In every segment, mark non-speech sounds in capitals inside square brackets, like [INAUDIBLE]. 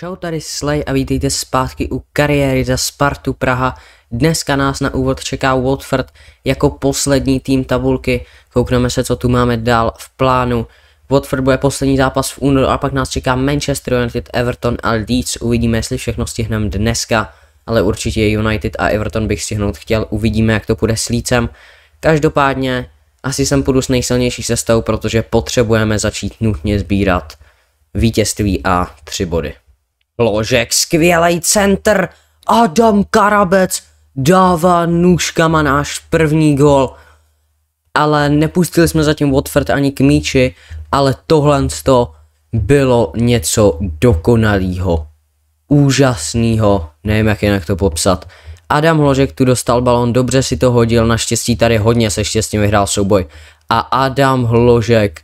Čau tady Slay a vítejte zpátky u kariéry za Spartu Praha. Dneska nás na úvod čeká Watford jako poslední tým tabulky. Koukneme se, co tu máme dál v plánu. Watford bude poslední zápas v únoru a pak nás čeká Manchester United, Everton a Leeds. Uvidíme, jestli všechno stihneme dneska, ale určitě United a Everton bych stihnout chtěl. Uvidíme, jak to půjde s Leedsem. Každopádně asi sem půjdu s nejsilnější sestavou, protože potřebujeme začít nutně sbírat vítězství a tři body. Ložek, skvělý centr, Adam Karabec dává nůžkama náš první gol. Ale nepustili jsme zatím Watford ani k míči, ale tohle to bylo něco dokonalého. Úžasného, nevím jak jinak to popsat. Adam Hložek tu dostal balon, dobře si to hodil, naštěstí tady hodně se štěstím vyhrál souboj. A Adam Hložek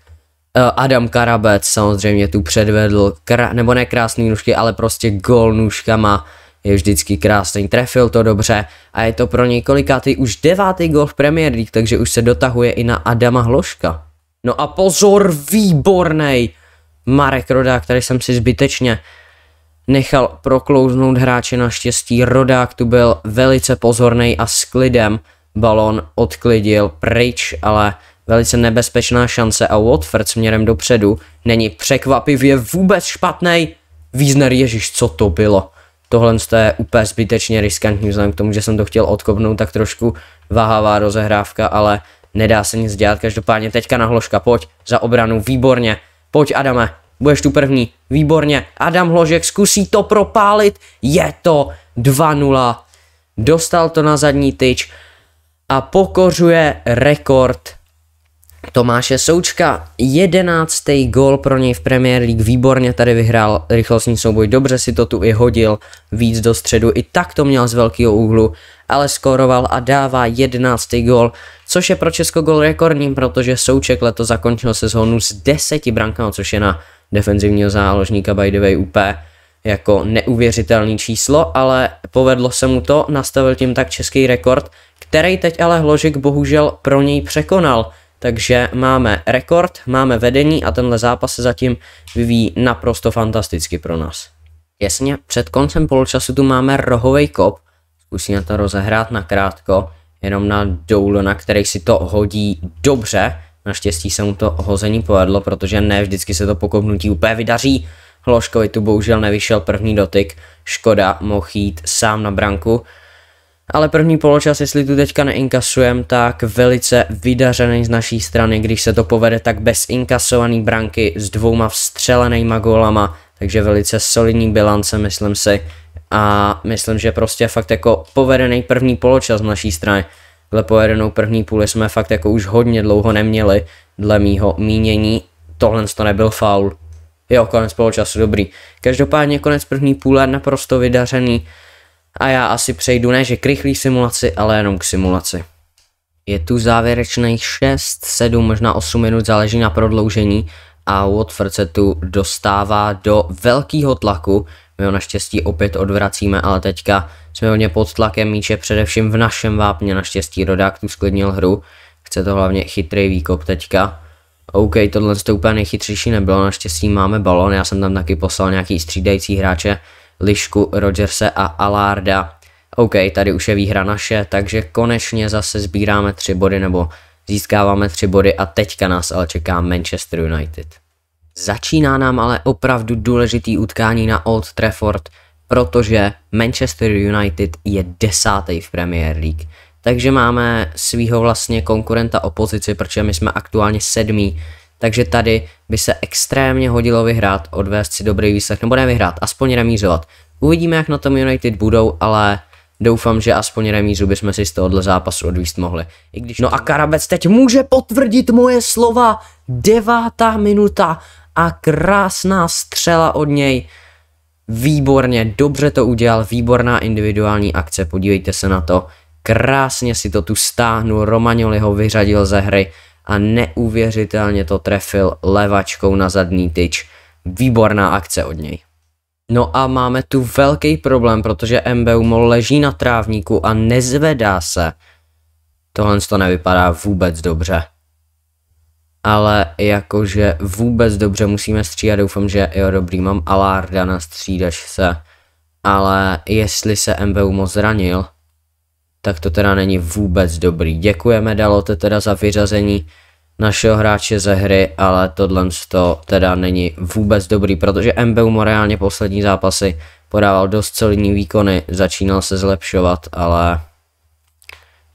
Eh, Adam Karabec samozřejmě tu předvedl, kra- nebo ne krásný nůžky, ale prostě gol nůžkama je vždycky krásný, trefil to dobře a je to pro několikátý už devátý gol v Premier League, takže už se dotahuje i na Adama Hloška. No a pozor, výborný Marek Rodák, který jsem si zbytečně nechal proklouznout hráče naštěstí. Rodák tu byl velice pozorný a s klidem balon odklidil pryč, ale Velice nebezpečná šance a Watford směrem dopředu není překvapivě vůbec špatný. Význer ježíš, co to bylo? Tohle je úplně zbytečně riskantní, vzhledem k tomu, že jsem to chtěl odkopnout, tak trošku váhavá rozehrávka, ale nedá se nic dělat. Každopádně teďka na hložka, pojď za obranu, výborně. Pojď Adame, budeš tu první, výborně. Adam Hložek zkusí to propálit, je to 2-0. Dostal to na zadní tyč a pokořuje rekord Tomáše Součka, jedenáctý gol pro něj v Premier League, výborně tady vyhrál rychlostní souboj, dobře si to tu i hodil, víc do středu, i tak to měl z velkého úhlu, ale skoroval a dává jedenáctý gol, což je pro Česko gol rekordním, protože Souček leto zakončil sezónu s deseti brankami, což je na defenzivního záložníka by the way UP jako neuvěřitelný číslo, ale povedlo se mu to, nastavil tím tak český rekord, který teď ale Hložik bohužel pro něj překonal – takže máme rekord, máme vedení a tenhle zápas se zatím vyvíjí naprosto fantasticky pro nás. Jasně, před koncem poločasu tu máme rohový kop, zkusíme to rozehrát krátko, jenom na doulu, na který si to hodí dobře, naštěstí se mu to hození povedlo, protože ne vždycky se to pokopnutí úplně vydaří, Hloškovi tu bohužel nevyšel první dotyk, škoda, mohl jít sám na branku, ale první poločas, jestli tu teďka neinkasujem, tak velice vydařený z naší strany, když se to povede, tak bez inkasovaný branky s dvouma vstřelenýma gólama, takže velice solidní bilance, myslím si. A myslím, že prostě fakt jako povedený první poločas z naší strany. Dle povedenou první půli jsme fakt jako už hodně dlouho neměli, dle mýho mínění. Tohle to nebyl faul. Jo, konec poločasu, dobrý. Každopádně konec první půle naprosto vydařený. A já asi přejdu ne že k rychlý simulaci, ale jenom k simulaci. Je tu závěrečných 6, 7, možná 8 minut, záleží na prodloužení a Watford se tu dostává do velkého tlaku. My ho naštěstí opět odvracíme, ale teďka jsme hodně pod tlakem míče, především v našem vápně. Naštěstí Rodák tu sklidnil hru. Chce to hlavně chytrý výkop teďka. OK, tohle to úplně nejchytřejší nebylo, naštěstí máme balon, já jsem tam taky poslal nějaký střídající hráče, Lišku, Rogerse a Alarda. OK, tady už je výhra naše, takže konečně zase sbíráme tři body nebo získáváme tři body a teďka nás ale čeká Manchester United. Začíná nám ale opravdu důležitý utkání na Old Trafford, protože Manchester United je desátý v Premier League. Takže máme svýho vlastně konkurenta opozici, protože my jsme aktuálně sedmý, takže tady by se extrémně hodilo vyhrát, odvést si dobrý výsledek, nebo nevyhrát, aspoň remízovat. Uvidíme, jak na tom United budou, ale doufám, že aspoň remízu bychom si z tohohle zápasu odvíst mohli. I když... No a Karabec teď může potvrdit moje slova, devátá minuta a krásná střela od něj. Výborně, dobře to udělal, výborná individuální akce, podívejte se na to. Krásně si to tu stáhnul, Romagnoli ho vyřadil ze hry a neuvěřitelně to trefil levačkou na zadní tyč. Výborná akce od něj. No a máme tu velký problém, protože Mbeumo leží na trávníku a nezvedá se. Tohle to nevypadá vůbec dobře. Ale jakože vůbec dobře musíme stříhat, doufám, že jo dobrý, mám alarda na se. Ale jestli se Mbeumo zranil, tak to teda není vůbec dobrý. Děkujeme Dalote teda za vyřazení našeho hráče ze hry, ale tohle to teda není vůbec dobrý, protože MBU mu reálně poslední zápasy podával dost solidní výkony, začínal se zlepšovat, ale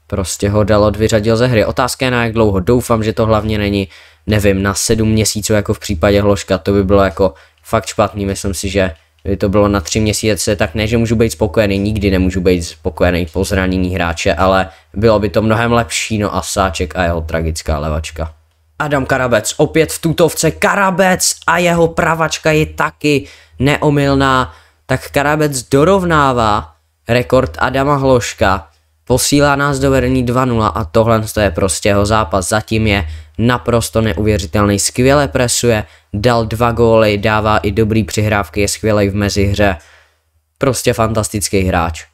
prostě ho Dalot vyřadil ze hry. Otázka je na jak dlouho, doufám, že to hlavně není, nevím, na sedm měsíců jako v případě Hloška, to by bylo jako fakt špatný, myslím si, že kdyby to bylo na tři měsíce, tak ne, že můžu být spokojený, nikdy nemůžu být spokojený po zranění hráče, ale bylo by to mnohem lepší, no a Sáček a jeho tragická levačka. Adam Karabec, opět v tutovce, Karabec a jeho pravačka je taky neomylná, tak Karabec dorovnává rekord Adama Hloška, Posílá nás do vedení 2-0 a tohle je prostě jeho zápas. Zatím je naprosto neuvěřitelný, skvěle presuje, dal dva góly, dává i dobrý přihrávky, je skvělej v mezihře. Prostě fantastický hráč.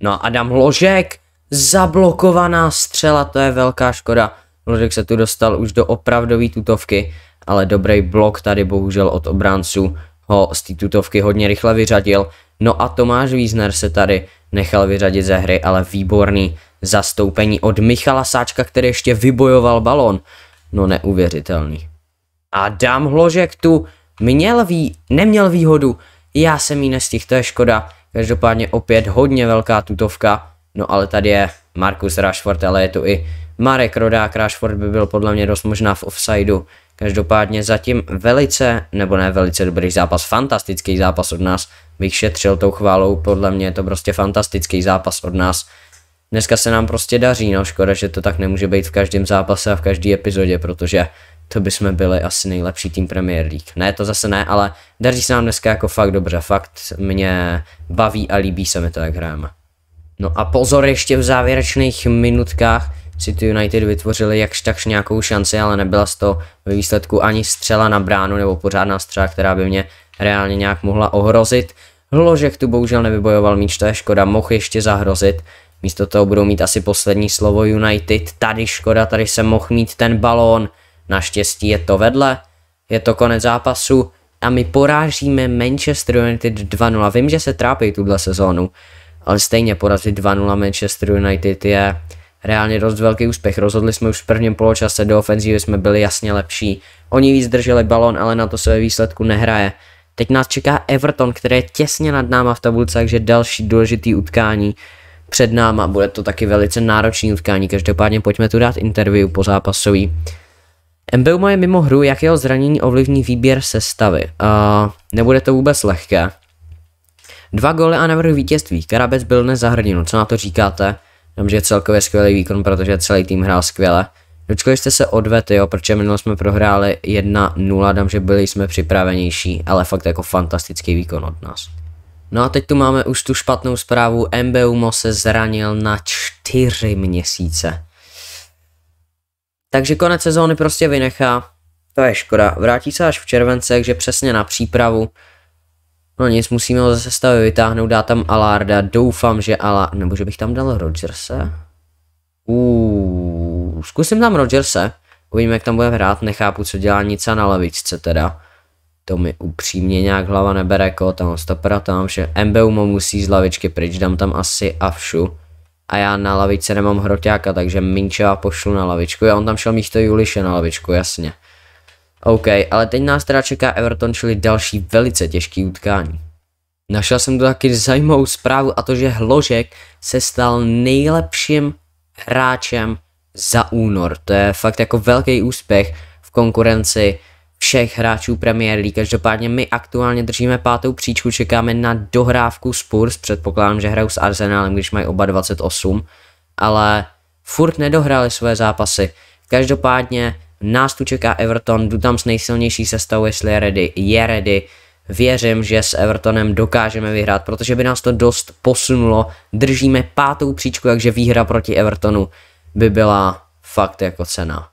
No a Adam Ložek, zablokovaná střela, to je velká škoda. Ložek se tu dostal už do opravdové tutovky, ale dobrý blok tady bohužel od obránců ho z té tutovky hodně rychle vyřadil. No a Tomáš Wiesner se tady nechal vyřadit ze hry, ale výborný zastoupení od Michala Sáčka, který ještě vybojoval balon. No neuvěřitelný. A dám hložek tu měl ví, neměl výhodu, já jsem jí nestihl, to je škoda. Každopádně opět hodně velká tutovka, no ale tady je Markus Rashford, ale je tu i Marek Rodák, Rashford by byl podle mě dost možná v offsideu, Každopádně zatím velice, nebo ne velice dobrý zápas, fantastický zápas od nás. Bych šetřil tou chválou, podle mě je to prostě fantastický zápas od nás. Dneska se nám prostě daří, no škoda, že to tak nemůže být v každém zápase a v každé epizodě, protože to by jsme byli asi nejlepší tým Premier League. Ne, to zase ne, ale daří se nám dneska jako fakt dobře, fakt mě baví a líbí se mi to, jak hrajeme. No a pozor ještě v závěrečných minutkách, City United vytvořili jakž takž nějakou šanci, ale nebyla z toho ve výsledku ani střela na bránu nebo pořádná střela, která by mě reálně nějak mohla ohrozit. Hložek tu bohužel nevybojoval míč, to je škoda, mohl ještě zahrozit. Místo toho budou mít asi poslední slovo United. Tady škoda, tady se mohl mít ten balón. Naštěstí je to vedle, je to konec zápasu a my porážíme Manchester United 2-0. Vím, že se trápí tuhle sezónu, ale stejně porazit 2-0 Manchester United je reálně dost velký úspěch. Rozhodli jsme už v prvním poločase, do ofenzívy jsme byli jasně lepší. Oni víc drželi balon, ale na to své výsledku nehraje. Teď nás čeká Everton, který je těsně nad náma v tabulce, takže další důležitý utkání před náma. Bude to taky velice náročný utkání, každopádně pojďme tu dát interview po zápasový. má je mimo hru, jak jeho zranění ovlivní výběr sestavy. Uh, nebude to vůbec lehké. Dva góly a navrh vítězství. Karabec byl nezahrněn. co na to říkáte? Takže celkově skvělý výkon, protože celý tým hrál skvěle. Dočkali jste se odvety, jo, protože minule jsme prohráli 1-0, že byli jsme připravenější, ale fakt jako fantastický výkon od nás. No a teď tu máme už tu špatnou zprávu, MBUMO se zranil na čtyři měsíce. Takže konec sezóny prostě vynechá, to je škoda, vrátí se až v července, takže přesně na přípravu, No nic, musíme ho zase stavě vytáhnout, dát tam Alarda, doufám, že Ala, nebo že bych tam dal Rogerse. Uuu, zkusím tam Rogerse, uvidíme, jak tam budeme hrát, nechápu, co dělá nic na levičce teda. To mi upřímně nějak hlava nebere, jako tam stopera, tam MBU mu musí z lavičky pryč, dám tam asi Avšu. A já na lavičce nemám hroťáka, takže Minčeva pošlu na lavičku, já on tam šel místo Juliše na lavičku, jasně. OK, ale teď nás teda čeká Everton, čili další velice těžký utkání. Našel jsem tu taky zajímavou zprávu a to, že Hložek se stal nejlepším hráčem za únor. To je fakt jako velký úspěch v konkurenci všech hráčů Premier League. Každopádně my aktuálně držíme pátou příčku, čekáme na dohrávku Spurs, předpokládám, že hrajou s Arsenálem, když mají oba 28, ale furt nedohráli své zápasy. Každopádně Nás tu čeká Everton, jdu tam s nejsilnější sestavou, jestli je ready, je ready. Věřím, že s Evertonem dokážeme vyhrát, protože by nás to dost posunulo. Držíme pátou příčku, takže výhra proti Evertonu by byla fakt jako cena.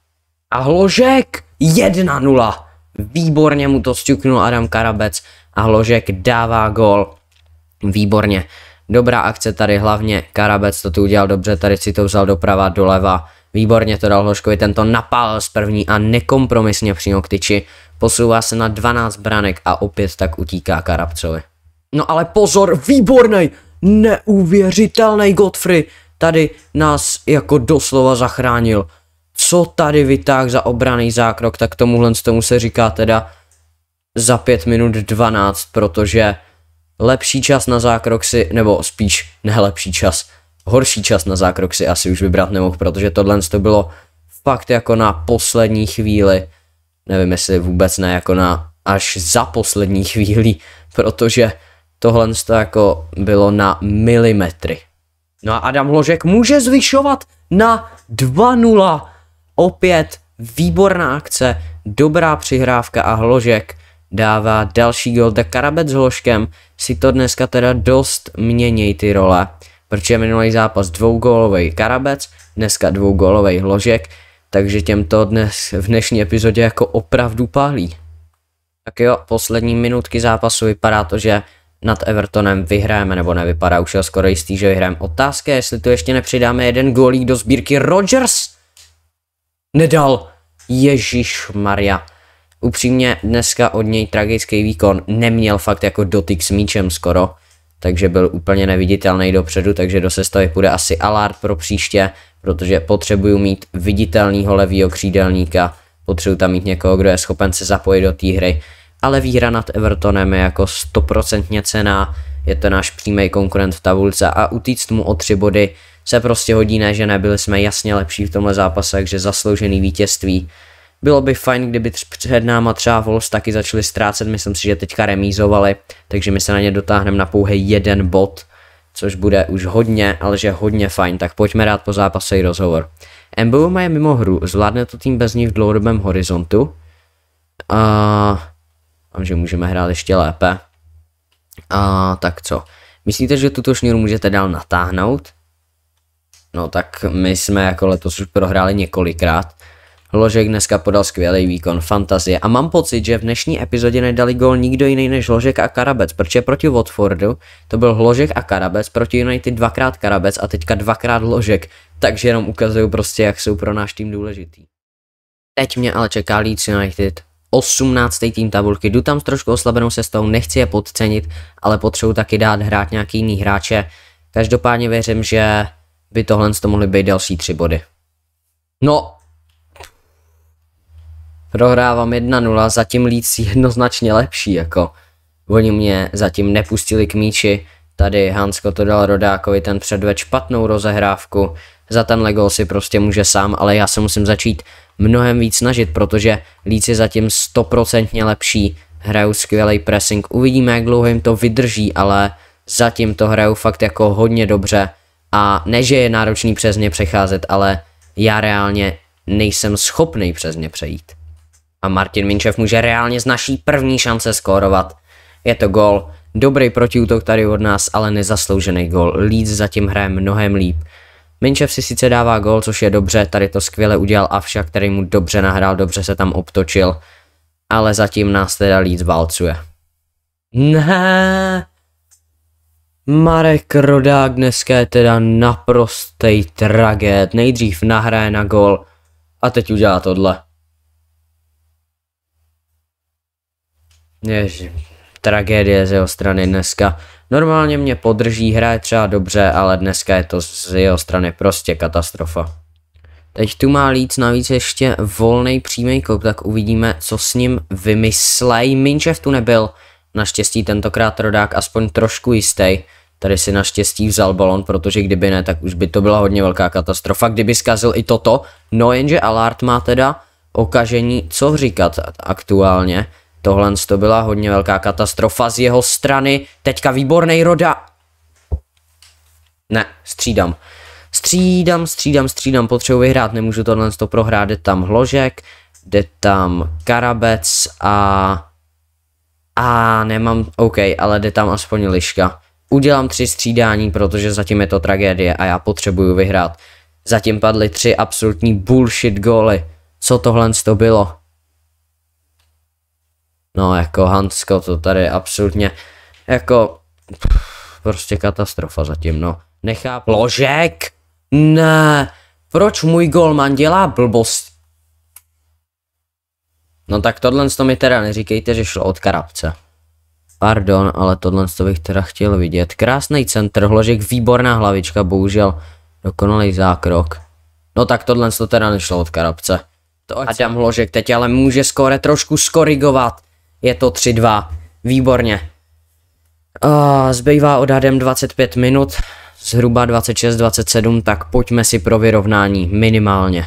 A Hložek 1-0. Výborně mu to stuknul Adam Karabec a Hložek dává gol. Výborně. Dobrá akce tady, hlavně Karabec to tu udělal dobře, tady si to vzal doprava, doleva Výborně to dal Hloškovi, tento napál z první a nekompromisně přímo k tyči. Posouvá se na 12 branek a opět tak utíká Karabcovi. No ale pozor, výborný, neuvěřitelný Godfrey. Tady nás jako doslova zachránil. Co tady vytáh za obraný zákrok, tak tomuhle z tomu se říká teda za 5 minut 12, protože lepší čas na zákrok si, nebo spíš nelepší čas, horší čas na zákrok si asi už vybrat nemohl, protože tohle to bylo fakt jako na poslední chvíli, nevím jestli vůbec ne jako na až za poslední chvíli, [LAUGHS] protože tohle to jako bylo na milimetry. No a Adam Hložek může zvyšovat na 2-0. Opět výborná akce, dobrá přihrávka a Hložek dává další gol. Tak Karabec s Hložkem si to dneska teda dost měněj ty role. Proč je minulý zápas dvougólový Karabec, dneska dvougólový Hložek, takže to dnes v dnešní epizodě jako opravdu pálí. Tak jo, poslední minutky zápasu vypadá to, že nad Evertonem vyhráme, nebo nevypadá už je skoro jistý, že vyhráme. Otázka jestli tu ještě nepřidáme jeden gólík do sbírky Rogers. Nedal. Ježíš Maria. Upřímně, dneska od něj tragický výkon. Neměl fakt jako dotyk s míčem skoro takže byl úplně neviditelný dopředu, takže do sestavy půjde asi alarm pro příště, protože potřebuju mít viditelného levýho křídelníka, potřebuju tam mít někoho, kdo je schopen se zapojit do té hry, ale výhra nad Evertonem je jako stoprocentně cená, je to náš přímý konkurent v tabulce a utíct mu o tři body se prostě hodí ne, že nebyli jsme jasně lepší v tomhle zápase, takže zasloužený vítězství bylo by fajn, kdyby před náma třeba Wolves taky začali ztrácet, myslím si, že teďka remízovali, takže my se na ně dotáhneme na pouhý jeden bod, což bude už hodně, ale že hodně fajn, tak pojďme rád po zápase i rozhovor. má je mimo hru, zvládne to tým bez ní v dlouhodobém horizontu. A, mám že můžeme hrát ještě lépe. A tak co? Myslíte, že tuto šníru můžete dál natáhnout? No tak my jsme jako letos už prohráli několikrát Ložek dneska podal skvělý výkon, fantazie a mám pocit, že v dnešní epizodě nedali gol nikdo jiný než Ložek a Karabec, protože proti Watfordu to byl Ložek a Karabec, proti United dvakrát Karabec a teďka dvakrát Ložek, takže jenom ukazují prostě, jak jsou pro náš tým důležitý. Teď mě ale čeká Leeds United, 18. tým tabulky, jdu tam s trošku oslabenou sestou, nechci je podcenit, ale potřebuji taky dát hrát nějaký jiný hráče, každopádně věřím, že by tohle mohly být další tři body. No, Prohrávám 1-0, zatím Leeds jednoznačně lepší, jako. Oni mě zatím nepustili k míči, tady Hansko to dal Rodákovi, ten předved špatnou rozehrávku, za tenhle gol si prostě může sám, ale já se musím začít mnohem víc snažit, protože Leeds je zatím stoprocentně lepší, hrajou skvělý pressing, uvidíme jak dlouho jim to vydrží, ale zatím to hrajou fakt jako hodně dobře a ne, že je náročný přes ně přecházet, ale já reálně nejsem schopný přes ně přejít a Martin Minčev může reálně z naší první šance skórovat. Je to gol, dobrý protiútok tady od nás, ale nezasloužený gol. Leeds zatím hraje mnohem líp. Minčev si sice dává gol, což je dobře, tady to skvěle udělal avšak který mu dobře nahrál, dobře se tam obtočil. Ale zatím nás teda Leeds válcuje. Ne. Marek Rodák dneska je teda naprostej tragéd. Nejdřív nahraje na gol a teď udělá tohle. Ježi, tragédie z jeho strany dneska. Normálně mě podrží, hraje třeba dobře, ale dneska je to z jeho strany prostě katastrofa. Teď tu má líc navíc ještě volný přímý kop, tak uvidíme, co s ním vymyslej. Minčev tu nebyl, naštěstí tentokrát rodák aspoň trošku jistý. Tady si naštěstí vzal balon, protože kdyby ne, tak už by to byla hodně velká katastrofa, kdyby zkazil i toto. No jenže Alart má teda okažení, co říkat aktuálně. Tohle to byla hodně velká katastrofa z jeho strany. Teďka výborný roda. Ne, střídám. Střídám, střídám, střídám, potřebuji vyhrát, nemůžu tohle to prohrát, jde tam hložek, jde tam karabec a... A nemám, OK, ale jde tam aspoň liška. Udělám tři střídání, protože zatím je to tragédie a já potřebuju vyhrát. Zatím padly tři absolutní bullshit góly. Co tohle to bylo? No jako Hansko to tady absolutně jako pff, prostě katastrofa zatím no. Nechá Ložek? Ne. Proč můj golman dělá blbost? No tak tohle to mi teda neříkejte, že šlo od karabce. Pardon, ale tohle to bych teda chtěl vidět. Krásný centr, hložek, výborná hlavička, bohužel dokonalý zákrok. No tak tohle to teda nešlo od karabce. To Adam Hložek teď ale může skore trošku skorigovat. Je to 3-2. Výborně. Uh, zbývá odhadem 25 minut, zhruba 26-27, tak pojďme si pro vyrovnání minimálně.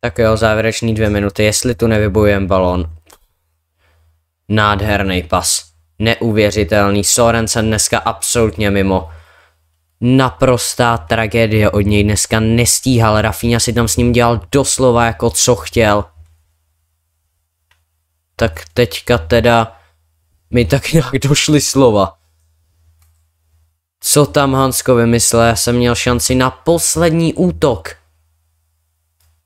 Tak jo, závěrečný dvě minuty, jestli tu nevybojujem balón. Nádherný pas. Neuvěřitelný. Sorensen dneska absolutně mimo. Naprostá tragédie od něj dneska nestíhal. Rafinha si tam s ním dělal doslova jako co chtěl tak teďka teda mi tak nějak došly slova. Co tam Hansko vymyslel? Já jsem měl šanci na poslední útok.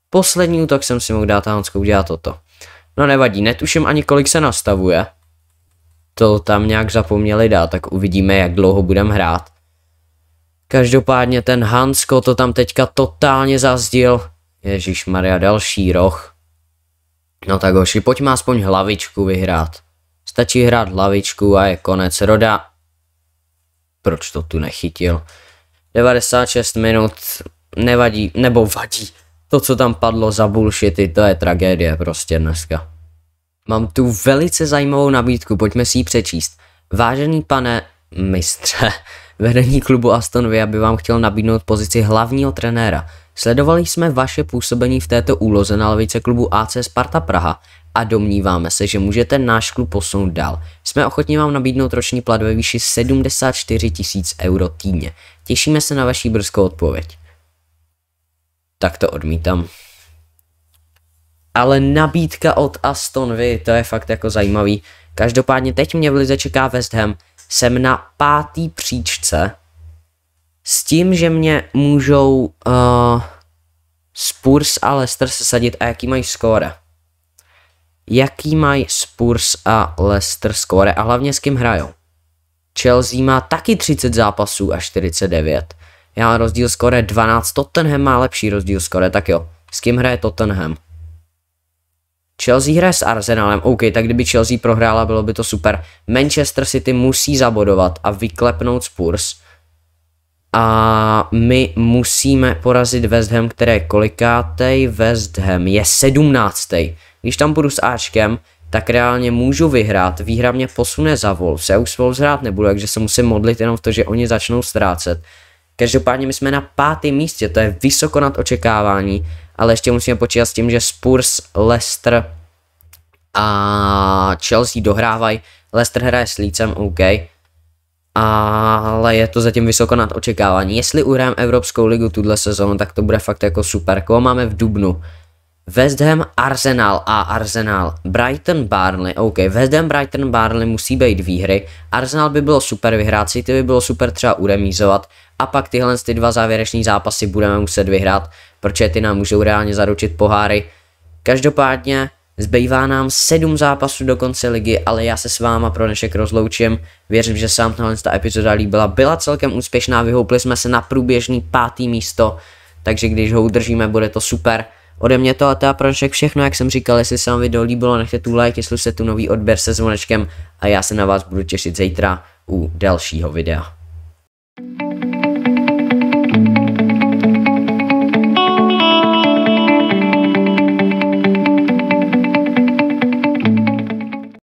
Poslední útok jsem si mohl dát a Hansko udělá toto. No nevadí, netuším ani kolik se nastavuje. To tam nějak zapomněli dát, tak uvidíme jak dlouho budem hrát. Každopádně ten Hansko to tam teďka totálně zazdil. Ježíš Maria, další roh. No tak hoši, pojďme aspoň hlavičku vyhrát. Stačí hrát hlavičku a je konec roda. Proč to tu nechytil? 96 minut, nevadí, nebo vadí. To, co tam padlo za bullshity, to je tragédie prostě dneska. Mám tu velice zajímavou nabídku, pojďme si ji přečíst. Vážený pane mistře, vedení klubu Aston Villa by vám chtěl nabídnout pozici hlavního trenéra. Sledovali jsme vaše působení v této úloze na lavice klubu AC Sparta Praha a domníváme se, že můžete náš klub posunout dál. Jsme ochotni vám nabídnout roční plat ve výši 74 tisíc euro týdně. Těšíme se na vaši brzkou odpověď. Tak to odmítám. Ale nabídka od Aston Vy, to je fakt jako zajímavý. Každopádně teď mě v Lize čeká West Ham. Jsem na pátý příčce s tím, že mě můžou uh, Spurs a Leicester sesadit a jaký mají skóre. Jaký mají Spurs a Leicester skóre a hlavně s kým hrajou. Chelsea má taky 30 zápasů a 49. Já mám rozdíl skóre 12, Tottenham má lepší rozdíl skóre, tak jo. S kým hraje Tottenham? Chelsea hraje s Arsenalem, OK, tak kdyby Chelsea prohrála, bylo by to super. Manchester City musí zabodovat a vyklepnout Spurs a my musíme porazit West Ham, které kolikátej? West Ham je sedmnáctej. Když tam budu s Ačkem, tak reálně můžu vyhrát, výhra mě posune za Wolves, já už s Wolves hrát nebudu, takže se musím modlit jenom v to, že oni začnou ztrácet. Každopádně my jsme na pátém místě, to je vysoko nad očekávání, ale ještě musíme počítat s tím, že Spurs, Leicester a Chelsea dohrávají, Leicester hraje s Lícem, OK, ale je to zatím vysoko nad očekávání. Jestli uhrám Evropskou ligu tuhle sezónu, tak to bude fakt jako super. Koho máme v Dubnu? West Ham, Arsenal a Arsenal, Brighton, Barnley, OK, West Ham, Brighton, Barnley musí být výhry, Arsenal by bylo super vyhrát, City by bylo super třeba uremízovat a pak tyhle ty dva závěrečné zápasy budeme muset vyhrát, protože ty nám můžou reálně zaručit poháry. Každopádně Zbývá nám sedm zápasů do konce ligy, ale já se s váma pro dnešek rozloučím. Věřím, že se vám tahle ta epizoda líbila. Byla celkem úspěšná, vyhoupli jsme se na průběžný pátý místo, takže když ho udržíme, bude to super. Ode mě to a to pro dnešek všechno, jak jsem říkal, jestli se vám video líbilo, nechte tu like, jestli se tu nový odběr se zvonečkem a já se na vás budu těšit zítra u dalšího videa. thank you